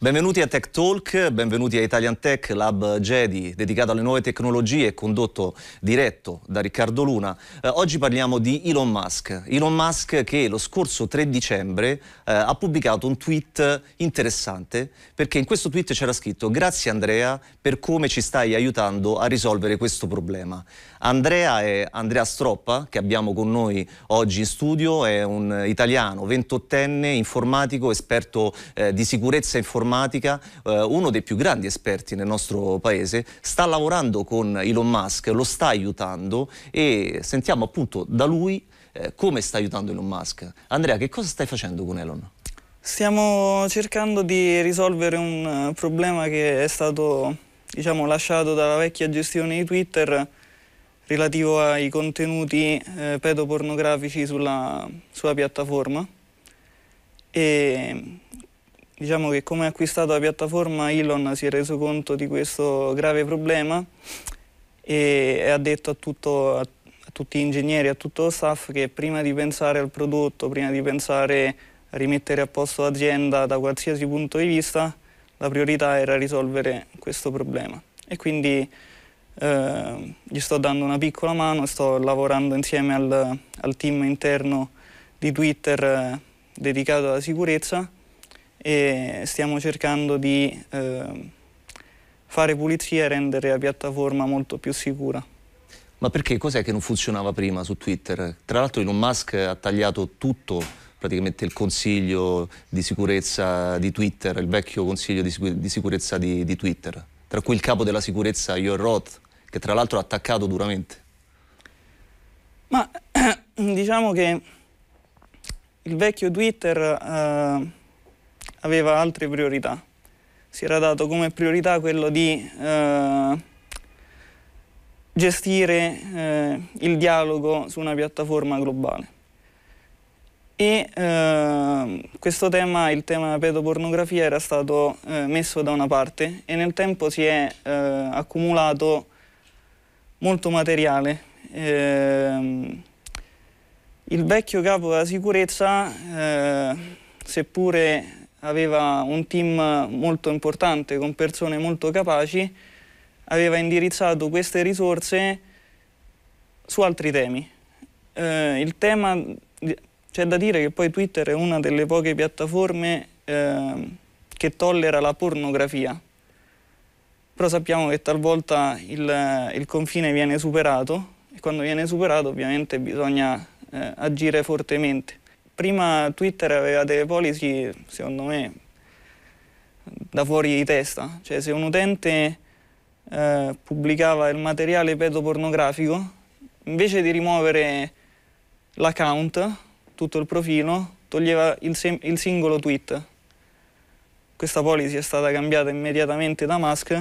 Benvenuti a Tech Talk, benvenuti a Italian Tech Lab Jedi, dedicato alle nuove tecnologie e condotto diretto da Riccardo Luna. Eh, oggi parliamo di Elon Musk. Elon Musk che lo scorso 3 dicembre eh, ha pubblicato un tweet interessante perché in questo tweet c'era scritto grazie Andrea per come ci stai aiutando a risolvere questo problema. Andrea è Andrea Stroppa che abbiamo con noi oggi in studio, è un italiano 28enne informatico, esperto eh, di sicurezza informatica informatica, eh, uno dei più grandi esperti nel nostro paese, sta lavorando con Elon Musk, lo sta aiutando e sentiamo appunto da lui eh, come sta aiutando Elon Musk. Andrea, che cosa stai facendo con Elon? Stiamo cercando di risolvere un eh, problema che è stato diciamo, lasciato dalla vecchia gestione di Twitter relativo ai contenuti eh, pedopornografici sulla, sua piattaforma. E Diciamo che come ha acquistato la piattaforma Elon si è reso conto di questo grave problema e ha detto a, tutto, a, a tutti gli ingegneri, a tutto lo staff che prima di pensare al prodotto, prima di pensare a rimettere a posto l'azienda da qualsiasi punto di vista, la priorità era risolvere questo problema. E quindi eh, gli sto dando una piccola mano, sto lavorando insieme al, al team interno di Twitter eh, dedicato alla sicurezza e stiamo cercando di eh, fare pulizia e rendere la piattaforma molto più sicura. Ma perché? Cos'è che non funzionava prima su Twitter? Tra l'altro Elon Musk ha tagliato tutto, praticamente il consiglio di sicurezza di Twitter, il vecchio consiglio di, sicur di sicurezza di, di, Twitter, tra cui il capo della sicurezza Joel Roth, che tra l'altro ha attaccato duramente. Ma diciamo che il vecchio Twitter... Eh, aveva altre priorità. Si era dato come priorità quello di eh, gestire eh, il dialogo su una piattaforma globale. E eh, questo tema, il tema pedopornografia, era stato eh, messo da una parte e nel tempo si è eh, accumulato molto materiale. Ehm, il vecchio capo della sicurezza eh, seppure aveva un team molto importante con persone molto capaci, aveva indirizzato queste risorse su altri temi. Eh, il tema, c'è da dire che poi Twitter è una delle poche piattaforme eh, che tollera la pornografia, però sappiamo che talvolta il, il confine viene superato e quando viene superato ovviamente bisogna eh, agire fortemente prima Twitter aveva delle policy, secondo me, da fuori di testa. Cioè, se un utente eh, pubblicava il materiale pedopornografico, invece di rimuovere l'account, tutto il profilo, toglieva il, il, singolo tweet. Questa policy è stata cambiata immediatamente da Musk.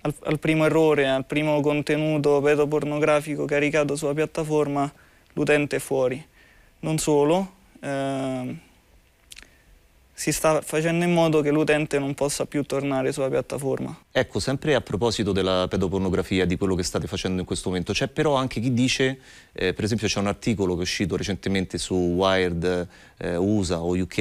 Al, al primo errore, al primo contenuto pedopornografico caricato sulla piattaforma, l'utente è fuori. Non solo, eh, si sta facendo in modo che l'utente non possa più tornare sulla piattaforma. Ecco, sempre a proposito della pedopornografia, di quello che state facendo in questo momento, c'è però anche chi dice, eh, per esempio c'è un articolo che è uscito recentemente su Wired eh, USA o UK,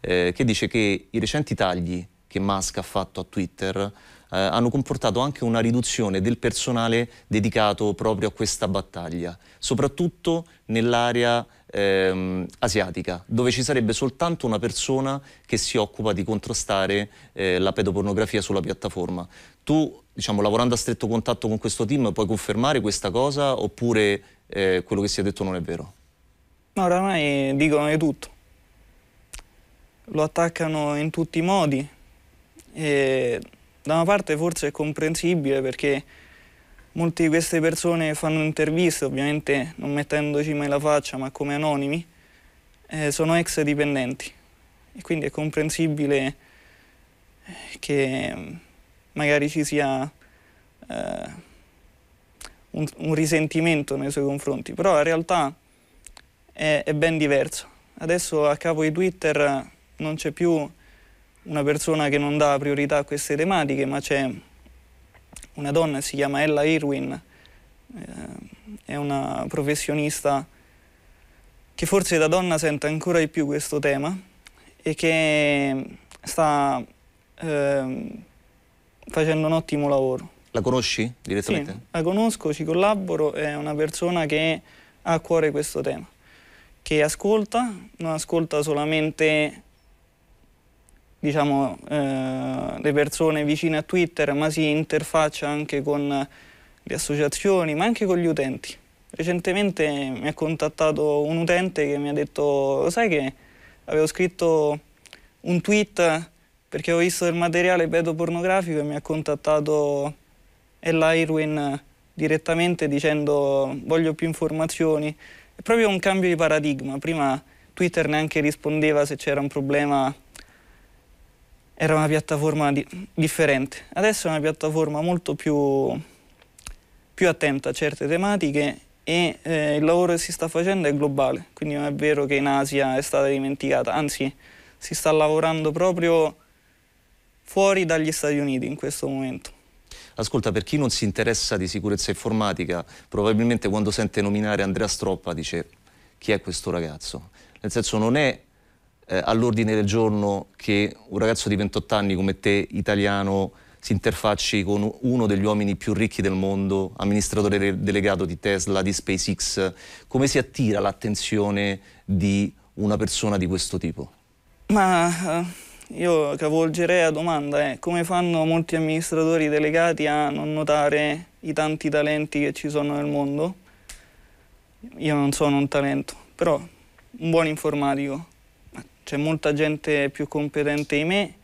eh, che dice che i recenti tagli che Musk ha fatto a Twitter eh, hanno comportato anche una riduzione del personale dedicato proprio a questa battaglia, soprattutto nell'area ehm, asiatica, dove ci sarebbe soltanto una persona che si occupa di contrastare eh, la pedopornografia sulla piattaforma. Tu, diciamo, lavorando a stretto contatto con questo team, puoi confermare questa cosa oppure eh, quello che si è detto non è vero? No, oramai dicono di tutto. Lo attaccano in tutti i modi. E da una parte forse è comprensibile perché molte di queste persone fanno interviste, ovviamente non mettendoci mai la faccia, ma come anonimi, eh, sono ex dipendenti e quindi è comprensibile eh, che mm, magari ci sia eh, un, un, risentimento nei suoi confronti, però la realtà è, è ben diversa. Adesso a capo di Twitter non c'è più una persona che non dà priorità a queste tematiche, ma c'è una donna, si chiama Ella Irwin, eh, è una professionista che forse da donna sente ancora di più questo tema e che sta eh, facendo un ottimo lavoro. La conosci direttamente? Sì, la conosco, ci collaboro, è una persona che ha a cuore questo tema, che ascolta, non ascolta solamente diciamo, eh, le persone vicine a Twitter, ma si interfaccia anche con le associazioni, ma anche con gli utenti. Recentemente mi ha contattato un utente che mi ha detto, sai che avevo scritto un tweet perché ho visto del materiale pedopornografico e mi ha contattato Ella direttamente dicendo voglio più informazioni. È proprio un cambio di paradigma, prima Twitter neanche rispondeva se c'era un problema era una piattaforma di differente. Adesso è una piattaforma molto più, più attenta a certe tematiche e eh, il lavoro che si sta facendo è globale, quindi non è vero che in Asia è stata dimenticata, anzi si sta lavorando proprio fuori dagli Stati Uniti in questo momento. Ascolta, per chi non si interessa di sicurezza informatica, probabilmente quando sente nominare Andrea Stroppa dice chi è questo ragazzo? Nel senso non è eh, all'ordine del giorno che un ragazzo di 28 anni come te, italiano, si interfacci con uno degli uomini più ricchi del mondo, amministratore delegato di Tesla, di SpaceX, come si attira l'attenzione di una persona di questo tipo? Ma eh, io cavolgerei la domanda, eh. come fanno molti amministratori delegati a non notare i tanti talenti che ci sono nel mondo? Io non sono un talento, però un buon informatico, c'è molta gente più competente di me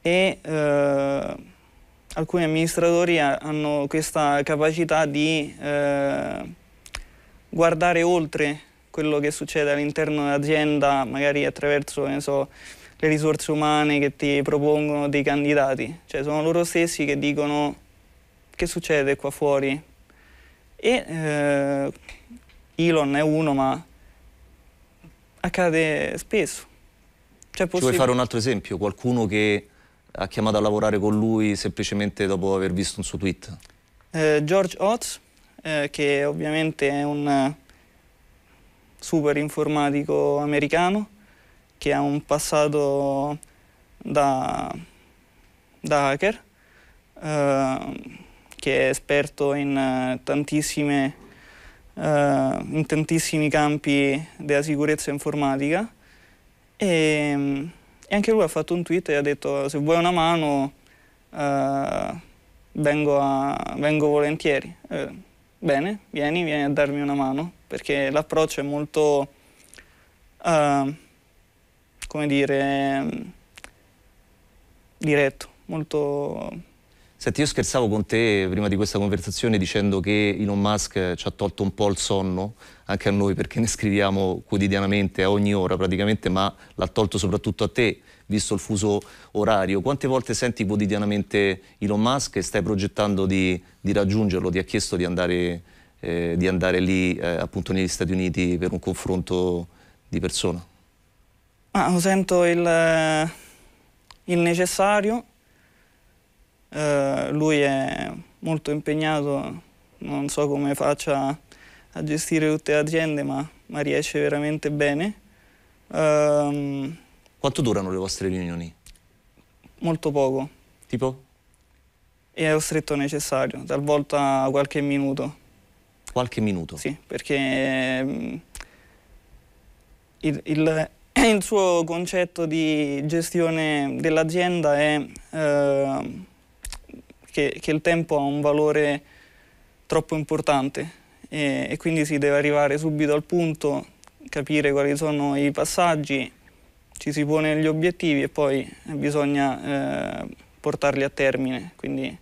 e eh, alcuni amministratori hanno questa capacità di eh, guardare oltre quello che succede all'interno dell'azienda, magari attraverso so, le risorse umane che ti propongono dei candidati. Cioè sono loro stessi che dicono che succede qua fuori. E eh, Elon è uno, ma accade spesso. Cioè, Ci vuoi fare un altro esempio? Qualcuno che ha chiamato a lavorare con lui semplicemente dopo aver visto un suo tweet? Eh, George Oz, eh, che ovviamente è un eh, super informatico americano che ha un passato da, da hacker, eh, che è esperto in eh, tantissime Uh, in tantissimi campi della sicurezza informatica e, e, anche lui ha fatto un tweet e ha detto se vuoi una mano eh, vengo, a, vengo, volentieri. Eh, bene, vieni, vieni a darmi una mano, perché l'approccio è molto, eh, come dire, diretto, molto Senti, io scherzavo con te prima di questa conversazione dicendo che Elon Musk ci ha tolto un po' il sonno, anche a noi, perché ne scriviamo quotidianamente, a ogni ora praticamente, ma l'ha tolto soprattutto a te, visto il fuso orario. Quante volte senti quotidianamente Elon Musk e stai progettando di, di raggiungerlo? Ti ha chiesto di andare, eh, di andare lì, eh, appunto, negli Stati Uniti per un confronto di persona? Ah, sento il, il necessario eh, lui è molto impegnato, non so come faccia a gestire tutte le aziende, ma, ma riesce veramente bene. Um, Quanto durano le vostre riunioni? Molto poco. Tipo? È lo stretto necessario, talvolta qualche minuto. Qualche minuto? Sì, perché mm, il, il, il, suo concetto di gestione dell'azienda è... Uh, che, che il tempo ha un valore troppo importante e, e, quindi si deve arrivare subito al punto, capire quali sono i passaggi, ci si pone gli obiettivi e poi eh, bisogna eh, portarli a termine. Quindi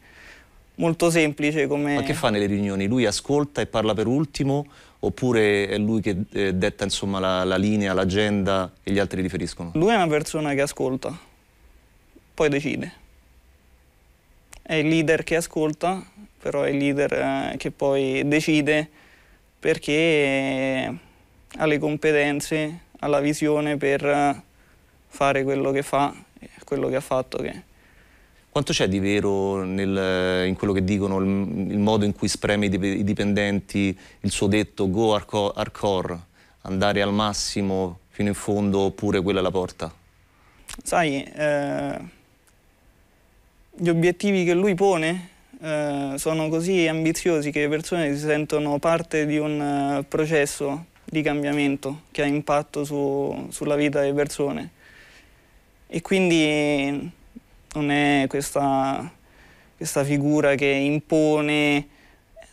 molto semplice come... Ma che fa nelle riunioni? Lui ascolta e parla per ultimo oppure è lui che eh, detta insomma, la, la linea, l'agenda e gli altri riferiscono? Lui è una persona che ascolta, poi decide è il leader che ascolta, però è il leader eh, che poi decide perché eh, ha le competenze, ha la visione per eh, fare quello che fa, quello che ha fatto. Che... Quanto c'è di vero nel, in quello che dicono, il, il, modo in cui spreme i dipendenti, il suo detto go hardcore, andare al massimo fino in fondo oppure quella è la porta? Sai, eh gli obiettivi che lui pone eh, sono così ambiziosi che le persone si sentono parte di un eh, processo di cambiamento che ha impatto su, sulla vita delle persone. E quindi non è questa, questa figura che impone,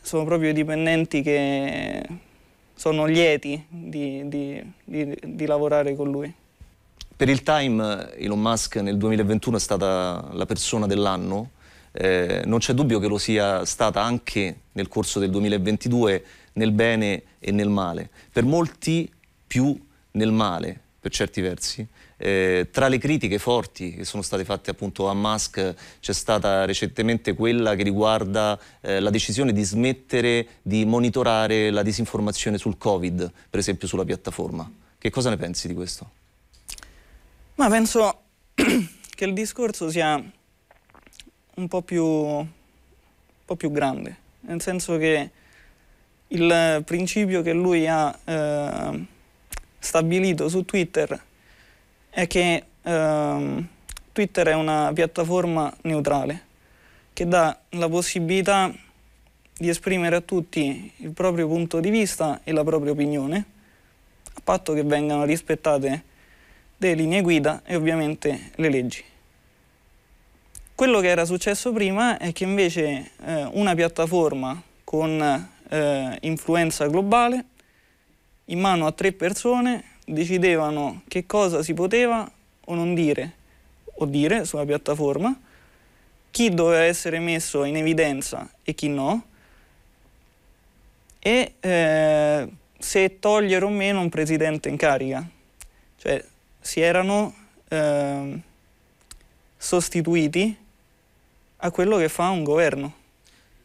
sono proprio i dipendenti che sono lieti di, di, di, di lavorare con lui. Per il Time Elon Musk nel 2021 è stata la persona dell'anno, eh, non c'è dubbio che lo sia stata anche nel corso del 2022 nel bene e nel male, per molti più nel male per certi versi. Eh, tra le critiche forti che sono state fatte appunto a Musk c'è stata recentemente quella che riguarda eh, la decisione di smettere di monitorare la disinformazione sul Covid, per esempio sulla piattaforma. Che cosa ne pensi di questo? Ma penso che il discorso sia un po' più, un po più grande, nel senso che il principio che lui ha eh, stabilito su Twitter è che eh, Twitter è una piattaforma neutrale che dà la possibilità di esprimere a tutti il proprio punto di vista e la propria opinione, a patto che vengano rispettate le linee guida e ovviamente le leggi. Quello che era successo prima è che invece eh, una piattaforma con eh, influenza globale in mano a tre persone decidevano che cosa si poteva o non dire o dire sulla piattaforma, chi doveva essere messo in evidenza e chi no, e eh, se togliere o meno un presidente in carica. Cioè, si erano eh, sostituiti a quello che fa un governo.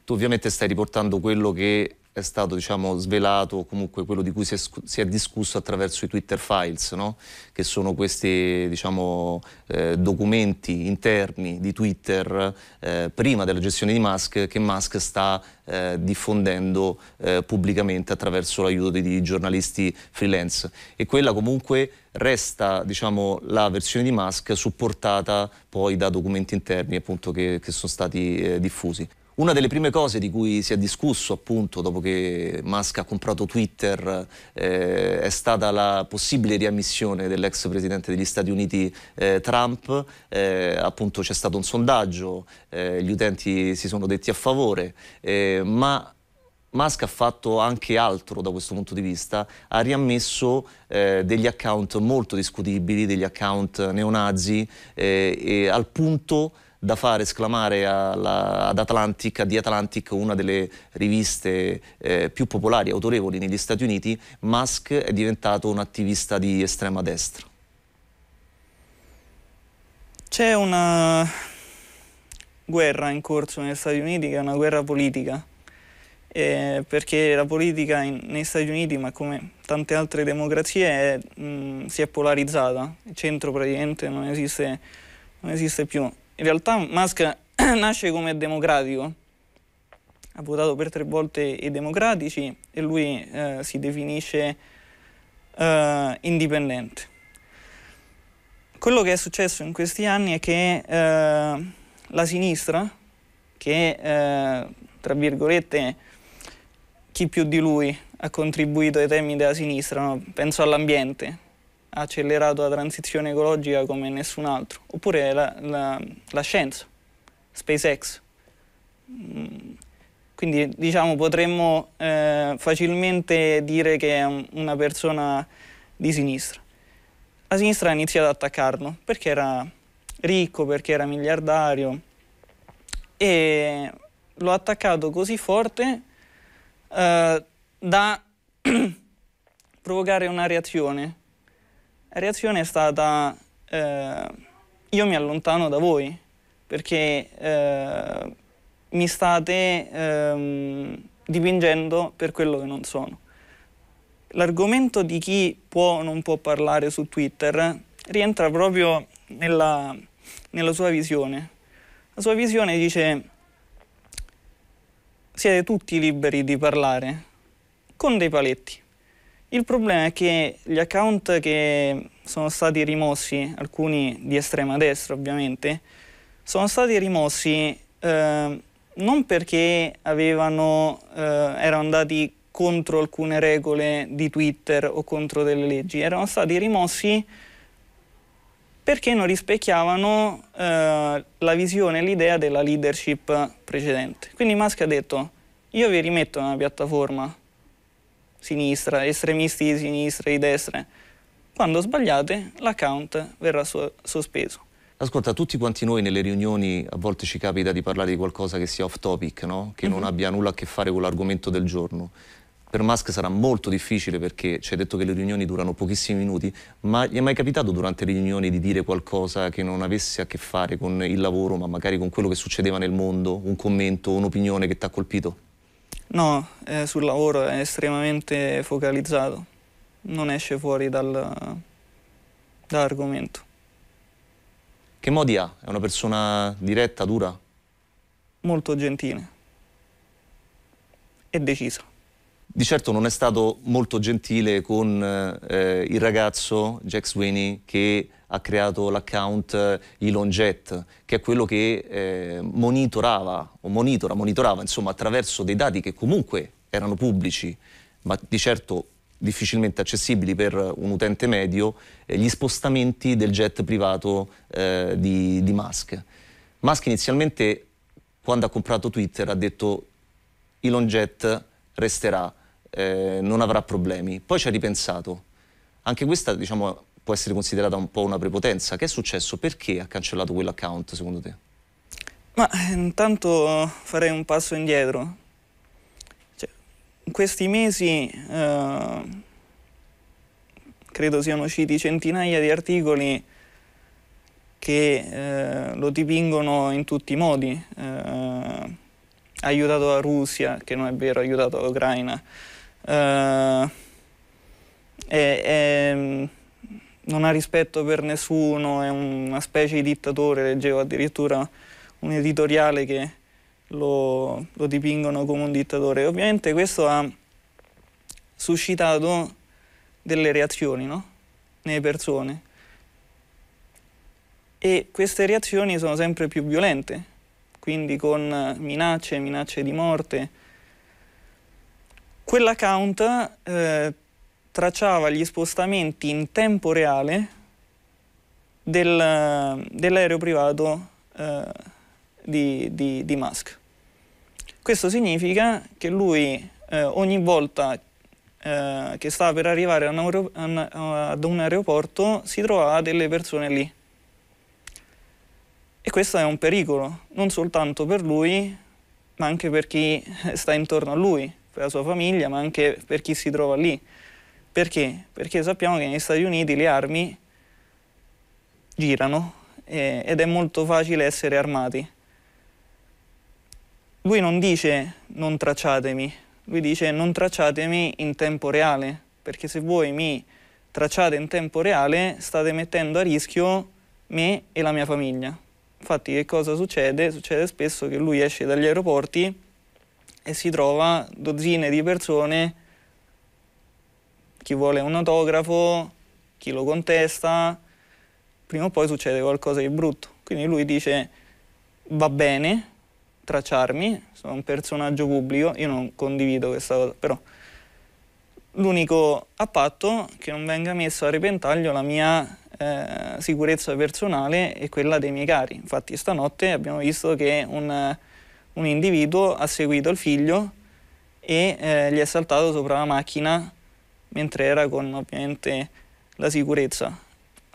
Tu ovviamente stai riportando quello che è stato diciamo, svelato, comunque quello di cui si è, si è discusso attraverso i Twitter files, no? che sono questi diciamo, eh, documenti interni di Twitter eh, prima della gestione di Musk che Musk sta eh, diffondendo eh, pubblicamente attraverso l'aiuto di, di giornalisti freelance. E quella comunque resta diciamo, la versione di Musk supportata poi da documenti interni appunto, che, che sono stati eh, diffusi. Una delle prime cose di cui si è discusso appunto dopo che Musk ha comprato Twitter eh, è stata la possibile riammissione dell'ex presidente degli Stati Uniti eh, Trump, eh, appunto c'è stato un sondaggio, eh, gli utenti si sono detti a favore, eh, ma Musk ha fatto anche altro da questo punto di vista, ha riammesso eh, degli account molto discutibili, degli account neonazi, eh, al punto da fare esclamare alla, ad Atlantic, The Atlantic, una delle riviste eh, più popolari e autorevoli negli Stati Uniti, Musk è diventato un attivista di estrema destra. C'è una guerra in corso negli Stati Uniti che è una guerra politica, eh, perché la politica in, negli Stati Uniti, ma come tante altre democrazie, è, mh, si è polarizzata, il centro praticamente non esiste, non esiste più. In realtà Musk nasce come democratico, ha votato per tre volte i democratici e lui eh, si definisce eh, indipendente. Quello che è successo in questi anni è che eh, la sinistra, che eh, tra virgolette chi più di lui ha contribuito ai temi della sinistra, no? penso all'ambiente, ha accelerato la transizione ecologica come nessun altro, oppure la, la, la scienza, SpaceX. Mm. Quindi diciamo potremmo eh, facilmente dire che è una persona di sinistra. La sinistra ha iniziato ad attaccarlo perché era ricco, perché era miliardario e l'ho attaccato così forte eh, da provocare una reazione la reazione è stata eh, io mi allontano da voi perché eh, mi state eh, dipingendo per quello che non sono. L'argomento di chi può o non può parlare su Twitter rientra proprio nella, nella sua visione. La sua visione dice siete tutti liberi di parlare con dei paletti il problema è che gli account che sono stati rimossi, alcuni di estrema destra ovviamente, sono stati rimossi eh, non perché avevano, eh, erano andati contro alcune regole di Twitter o contro delle leggi, erano stati rimossi perché non rispecchiavano eh, la visione e l'idea della leadership precedente. Quindi Musk ha detto, io vi rimetto nella piattaforma, sinistra, estremisti di sinistra, e di destra. Quando sbagliate l'account verrà so sospeso. Ascolta, tutti quanti noi nelle riunioni a volte ci capita di parlare di qualcosa che sia off topic, no? che mm -hmm. non mhm. abbia nulla a che fare con l'argomento del giorno. Per Musk sarà molto difficile perché ci hai detto che le riunioni durano pochissimi minuti, ma gli è mai capitato durante le riunioni di dire qualcosa che non avesse a che fare con il lavoro, ma magari con quello che succedeva nel mondo, un commento, un'opinione che ti ha colpito? No, eh, sul lavoro è estremamente focalizzato, non esce fuori dal, dall'argomento. Che modi ha? È una persona diretta, dura? Molto gentile e decisa. Di certo non è stato molto gentile con eh, il ragazzo Jack Sweeney che ha creato l'account eh, ElonJet, che è quello che eh, monitorava, o monitora, monitorava insomma, attraverso dei dati che comunque erano pubblici, ma di certo difficilmente accessibili per un utente medio, eh, gli spostamenti del jet privato eh, di, di Musk. Musk inizialmente, quando ha comprato Twitter, ha detto ElonJet resterà, eh, non avrà problemi. Poi ci ha ripensato. Anche questa diciamo, può essere considerata un po' una prepotenza. Che è successo? Perché ha cancellato quell'account secondo te? Ma eh, intanto farei un passo indietro. Cioè, in questi mesi eh, credo siano usciti centinaia di articoli che eh, lo dipingono in tutti i modi. Eh, ha aiutato la Russia, che non è vero, ha aiutato l'Ucraina. Uh, e, e, ehm, non ha rispetto per nessuno, è una specie di dittatore, leggevo addirittura un editoriale che lo, lo dipingono come un dittatore. Ovviamente questo ha suscitato delle reazioni no? nelle persone e queste reazioni sono sempre più violente quindi con minacce, minacce di morte. Quell'account eh, tracciava gli spostamenti in tempo reale del, dell'aereo privato eh, di, di, di, Musk. Questo significa che lui eh, ogni volta eh, che stava per arrivare ad un aeroporto si trovava delle persone lì e questo è un pericolo, non soltanto per lui, ma anche per chi sta intorno a lui, per la sua famiglia, ma anche per chi si trova lì. Perché? Perché sappiamo che negli Stati Uniti le armi girano eh, ed è molto facile essere armati. Lui non dice non tracciatemi, lui dice non tracciatemi in tempo reale, perché se voi mi tracciate in tempo reale state mettendo a rischio me e la mia famiglia. Infatti che cosa succede? Succede spesso che lui esce dagli aeroporti e si trova dozzine di persone, chi vuole un autografo, chi lo contesta, prima o poi succede qualcosa di brutto. Quindi lui dice va bene tracciarmi, sono un personaggio pubblico, io non condivido questa cosa, però l'unico a patto che non venga messo a repentaglio la mia eh, sicurezza personale e quella dei miei cari. Infatti stanotte abbiamo visto che un, un individuo ha seguito il figlio e eh, gli è saltato sopra la macchina mentre era con ovviamente la sicurezza.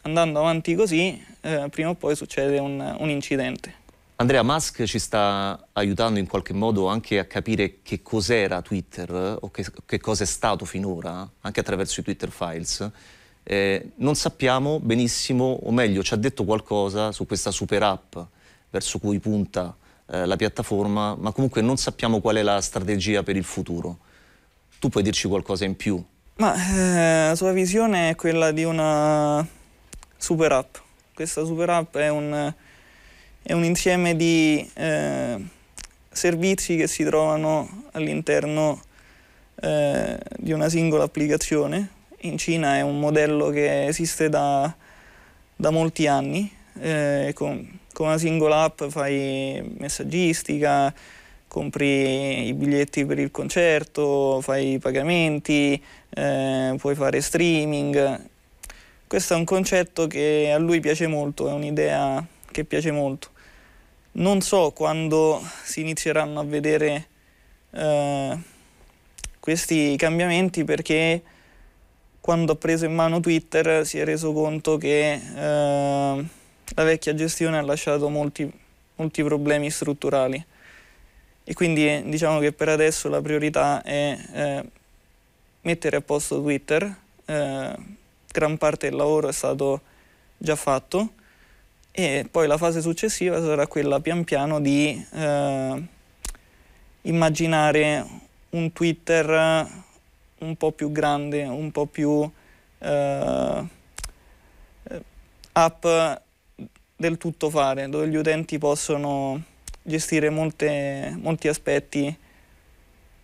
Andando avanti così, eh, prima o poi succede un, un incidente. Andrea Musk ci sta aiutando in qualche modo anche a capire che cos'era Twitter eh, o che, che cosa è stato finora, anche attraverso i Twitter Files eh, non sappiamo benissimo, o meglio ci ha detto qualcosa su questa super app verso cui punta eh, la piattaforma, ma comunque non sappiamo qual è la strategia per il futuro. Tu puoi dirci qualcosa in più? Ma eh, la sua visione è quella di una super app. Questa super app è un, è un insieme di eh, servizi che si trovano all'interno eh, di una singola applicazione in Cina è un modello che esiste da, da molti anni. Eh, con, con, una singola app fai messaggistica, compri i biglietti per il concerto, fai i pagamenti, eh, puoi fare streaming. Questo è un concetto che a lui piace molto, è un'idea che piace molto. Non so quando si inizieranno a vedere eh, questi cambiamenti perché quando ha preso in mano Twitter si è reso conto che eh, la vecchia gestione ha lasciato molti, molti problemi strutturali e quindi diciamo che per adesso la priorità è eh, mettere a posto Twitter, eh, gran parte del lavoro è stato già fatto e poi la fase successiva sarà quella pian piano di eh, immaginare un Twitter un po' più grande, un po' più eh, app eh, del tutto fare, dove gli utenti possono gestire molte, molti aspetti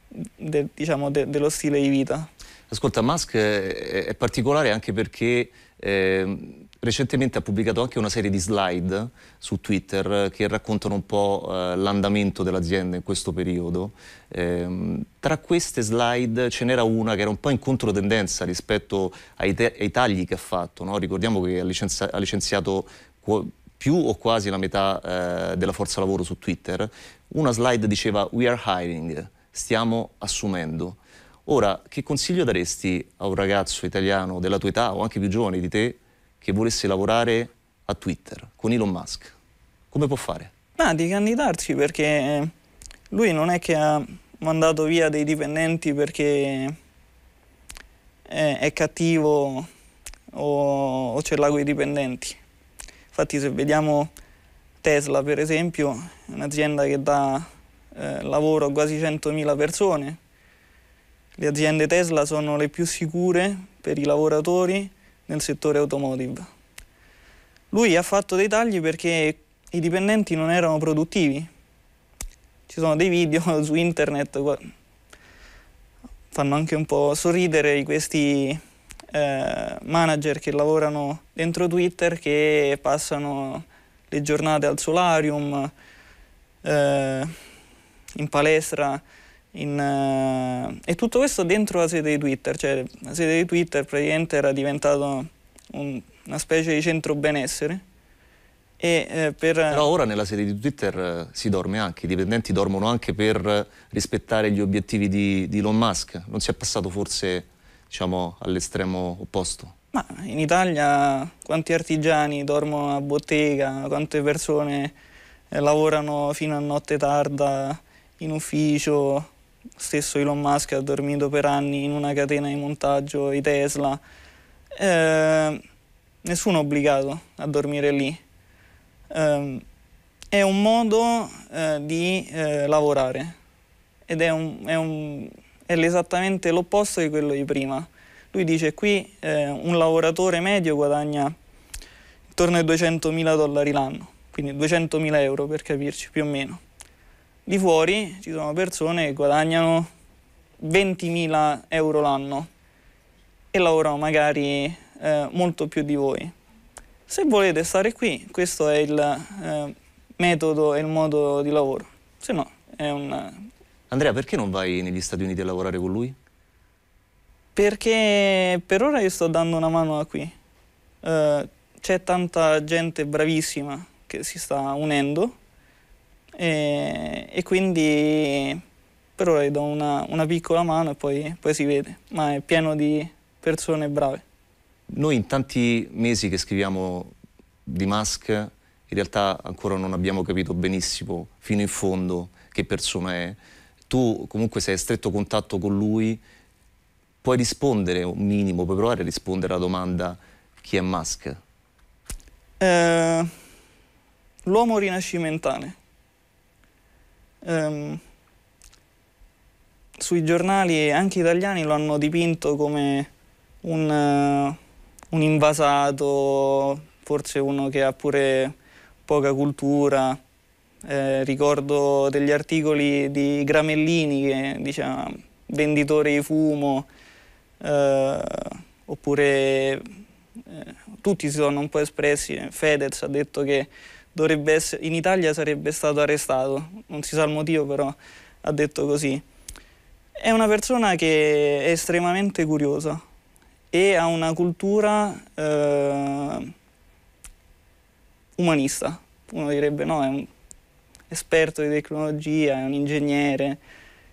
de, diciamo, de, dello stile di vita. Ascolta, Musk è particolare anche perché eh, recentemente ha pubblicato anche una serie di slide su Twitter eh, che raccontano un po' eh, l'andamento dell'azienda in questo periodo. Ehm, tra queste slide ce n'era una che era un po' in controtendenza rispetto ai, te- ai tagli che ha fatto. No? Ricordiamo che ha, licenzi- ha licenziato più o quasi la metà eh, della forza lavoro su Twitter, una slide diceva We are hiring, stiamo assumendo. Ora, che consiglio daresti a un ragazzo italiano della tua età o anche più giovane di te che volesse lavorare a Twitter con Elon Musk? Come può fare? Ma di candidarsi perché lui non è che ha mandato via dei dipendenti perché è, è cattivo o, o ce l'ha con i dipendenti. Infatti se vediamo Tesla per esempio, è un'azienda che dà eh, lavoro a quasi 100.000 persone, le aziende Tesla sono le più sicure per i lavoratori nel settore automotive. Lui ha fatto dei tagli perché i dipendenti non erano produttivi. Ci sono dei video su internet, fanno anche un po' sorridere questi eh, manager che lavorano dentro Twitter, che passano le giornate al solarium, eh, in palestra, in, uh, e tutto questo dentro la sede di Twitter, cioè la sede di Twitter praticamente era diventata un, una specie di centro benessere. E, uh, per... Eh, Però ora nella sede di Twitter uh, si dorme anche, i dipendenti dormono anche per rispettare gli obiettivi di, di Elon Musk, non si è passato forse diciamo, all'estremo opposto? Ma in Italia quanti artigiani dormono a bottega, quante persone lavorano fino a notte tarda in ufficio, stesso Elon Musk ha dormito per anni in una catena di montaggio, i Tesla. Eh, nessuno è obbligato a dormire lì. Eh, è un modo eh, di eh, lavorare ed è, un, è, un, è esattamente l'opposto di quello di prima. Lui dice qui eh, un lavoratore medio guadagna intorno ai 200.000 dollari l'anno, quindi 200.000 euro per capirci più o meno Lì fuori ci sono persone che guadagnano 20.000 euro l'anno e lavorano magari eh, molto più di voi. Se volete stare qui, questo è il eh, metodo e il modo di lavoro, se no è un... Andrea, perché non vai negli Stati Uniti a lavorare con lui? Perché per ora io sto dando una mano da qui. Uh, c'è tanta gente bravissima che si sta unendo e, e quindi per ora gli do una, una piccola mano e poi, poi si vede, ma è pieno di persone brave. Noi in tanti mesi che scriviamo di Musk in realtà ancora non abbiamo capito benissimo fino in fondo che persona è. Tu comunque sei a stretto contatto con lui, puoi rispondere un minimo, puoi provare a rispondere alla domanda chi è Musk? Eh, l'uomo rinascimentale ehm, sui giornali, anche italiani, lo hanno dipinto come un, uh, un invasato, forse uno che ha pure poca cultura. Eh, ricordo degli articoli di Gramellini che diceva ah, venditore di fumo, eh, oppure eh, tutti si sono un po' espressi, Fedez ha detto che dovrebbe essere, in Italia sarebbe stato arrestato, non si sa il motivo però ha detto così. È una persona che è estremamente curiosa e ha una cultura eh, umanista. Uno direbbe no, è un esperto di tecnologia, è un ingegnere,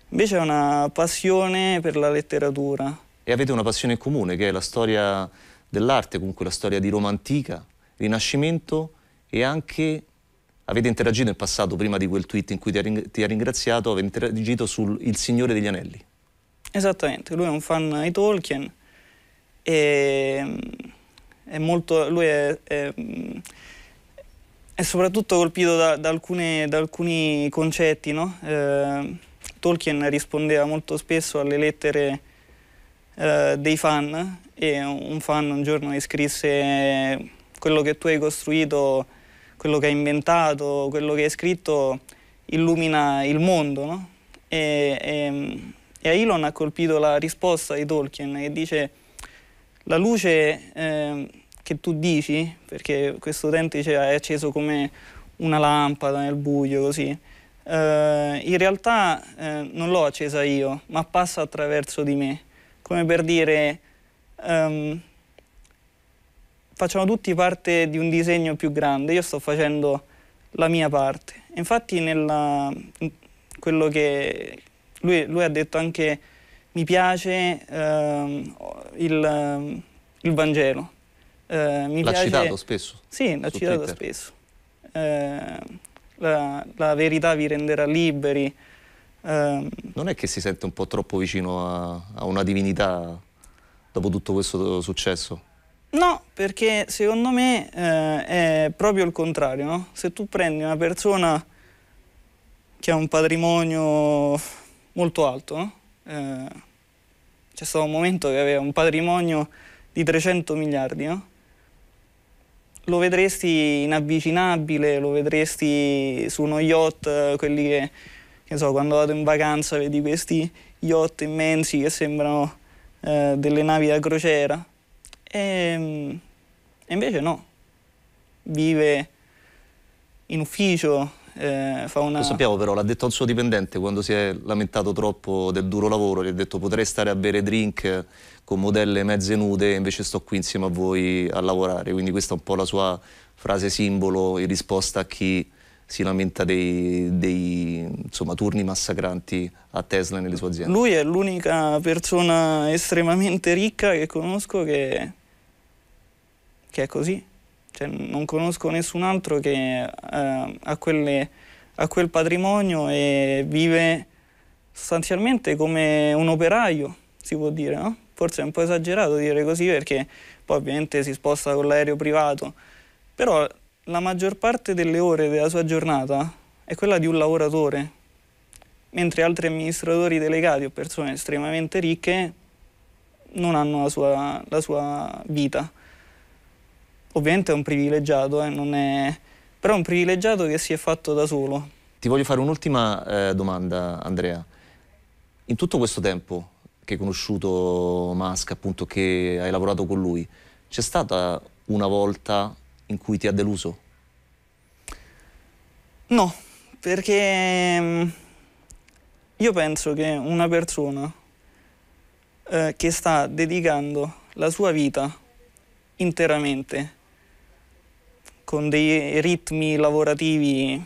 invece ha una passione per la letteratura. E avete una passione comune che è la storia dell'arte, comunque la storia di Roma antica, Rinascimento e anche avete interagito in passato, prima di quel tweet in cui ti ha, ring- ti ha ringraziato, avete interagito sul Il Signore degli Anelli. Esattamente, lui è un fan di Tolkien e mm, è molto, lui è, è, mm, è soprattutto colpito da, da, alcune, da alcuni concetti. No? Eh, Tolkien rispondeva molto spesso alle lettere eh, dei fan e un fan un giorno gli scrisse quello che tu hai costruito quello che hai inventato, quello che hai scritto illumina il mondo, no? E, e, e, a Elon ha colpito la risposta di Tolkien che dice la luce eh, che tu dici, perché questo utente dice è acceso come una lampada nel buio così, eh, in realtà eh, non l'ho accesa io, ma passa attraverso di me, come per dire ehm, facciamo tutti parte di un disegno più grande, io sto facendo la mia parte. Infatti nella, quello che lui, lui, ha detto anche mi piace eh, il, il, Vangelo. Eh, mi l'ha piace, citato spesso? Sì, l'ha citato Twitter. spesso. Eh, la, la, verità vi renderà liberi. Ehm, non è che si sente un po' troppo vicino a, a una divinità dopo tutto questo successo? No, perché secondo me eh, è proprio il contrario. No? Se tu prendi una persona che ha un patrimonio molto alto, no? eh, c'è stato un momento che aveva un patrimonio di 300 miliardi, no? lo vedresti inavvicinabile, lo vedresti su uno yacht, quelli che, che so, quando vado in vacanza vedi questi yacht immensi che sembrano eh, delle navi da crociera e, ehm, e invece no, vive in ufficio, eh, fa una... Lo sappiamo però, l'ha detto al suo dipendente quando si è lamentato troppo del duro lavoro, gli ha detto potrei stare a bere drink con modelle mezze nude invece sto qui insieme a voi a lavorare, quindi questa è un po' la sua frase simbolo in risposta a chi si lamenta dei, dei insomma, turni massacranti a Tesla nelle sue aziende. Lui è l'unica persona estremamente ricca che conosco che, che è così. Cioè, non conosco nessun altro che eh, ha, quelle, ha quel patrimonio e vive sostanzialmente come un operaio, si può dire, no? Forse è un po' esagerato dire così perché poi ovviamente si sposta con l'aereo privato, però la maggior parte delle ore della sua giornata è quella di un lavoratore, mentre altri amministratori delegati o persone estremamente ricche non hanno la sua, la sua vita. Ovviamente è un privilegiato, eh, è... però è un privilegiato che si è fatto da solo. Ti voglio fare un'ultima eh, domanda, Andrea. In tutto questo tempo che hai conosciuto Masca, appunto, che hai lavorato con lui, c'è stata una volta in cui ti ha deluso? No, perché mm, io penso che una persona eh, che sta dedicando la sua vita interamente con dei ritmi lavorativi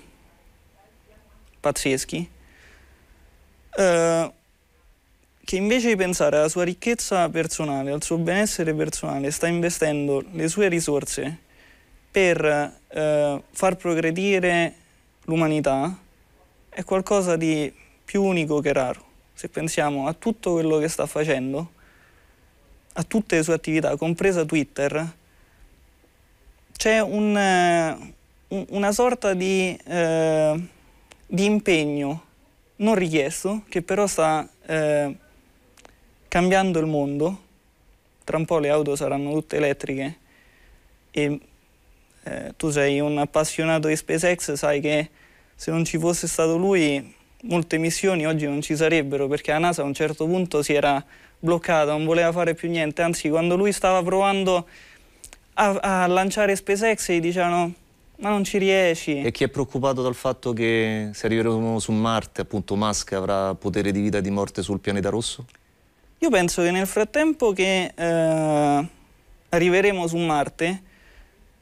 pazzeschi, eh, che invece di pensare alla sua ricchezza personale, al suo benessere personale, sta investendo le sue risorse per eh, far progredire l'umanità è qualcosa di più unico che raro. Se pensiamo a tutto quello che sta facendo, a tutte le sue attività, compresa Twitter, c'è un, eh, una sorta di, eh, di, impegno non richiesto che però sta eh, cambiando il mondo. Tra un po' le auto saranno tutte elettriche e eh, tu sei un appassionato di SpaceX, sai che se non ci fosse stato lui molte missioni oggi non ci sarebbero perché la NASA a un certo punto si era bloccata, non voleva fare più niente, anzi quando lui stava provando a, a lanciare SpaceX gli dicevano ma non ci riesci. E chi è preoccupato dal fatto che se arriveremo su Marte, appunto Musk avrà potere di vita e di morte sul pianeta rosso? Io penso che nel frattempo che eh, arriveremo su Marte,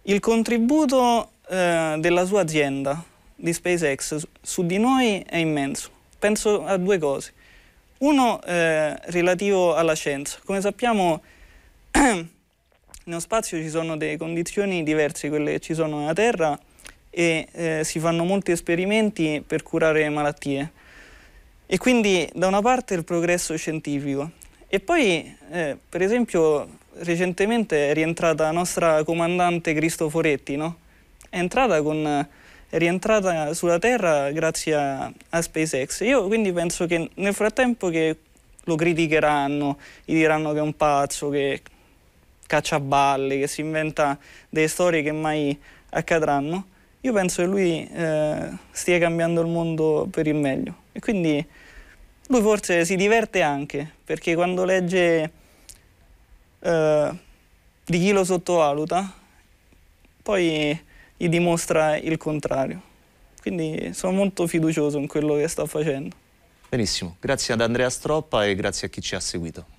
il contributo eh, della sua azienda di SpaceX su, di noi è immenso. Penso a due cose. Uno eh, relativo alla scienza. Come sappiamo nello spazio ci sono delle condizioni diverse di quelle che ci sono nella Terra e eh, si fanno molti esperimenti per curare malattie. E quindi da una parte il progresso scientifico e poi eh, per esempio recentemente è rientrata la nostra comandante Cristoforetti, no? È entrata con è rientrata sulla Terra grazie a, a, SpaceX. Io quindi penso che nel frattempo che lo criticheranno, gli diranno che è un pazzo, che caccia balle, che si inventa delle storie che mai accadranno, io penso che lui eh, stia cambiando il mondo per il meglio. E quindi lui forse si diverte anche, perché quando legge eh, di chi lo sottovaluta poi gli dimostra il contrario. Quindi sono molto fiducioso in quello che sta facendo. Benissimo, grazie ad Andrea Stroppa e grazie a chi ci ha seguito.